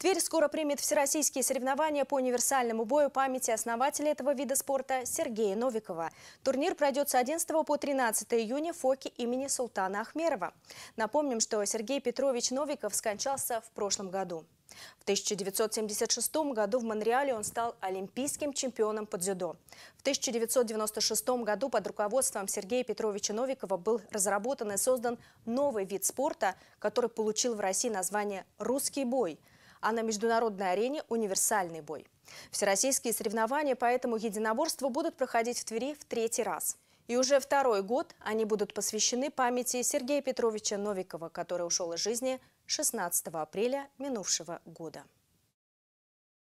Тверь скоро примет всероссийские соревнования по универсальному бою памяти основателя этого вида спорта Сергея Новикова. Турнир пройдет с 11 по 13 июня в ФОКе имени Султана Ахмерова. Напомним, что Сергей Петрович Новиков скончался в прошлом году. В 1976 году в Монреале он стал олимпийским чемпионом по дзюдо. В 1996 году под руководством Сергея Петровича Новикова был разработан и создан новый вид спорта, который получил в России название «русский бой» а на международной арене универсальный бой. Всероссийские соревнования по этому единоборству будут проходить в Твери в третий раз. И уже второй год они будут посвящены памяти Сергея Петровича Новикова, который ушел из жизни 16 апреля минувшего года.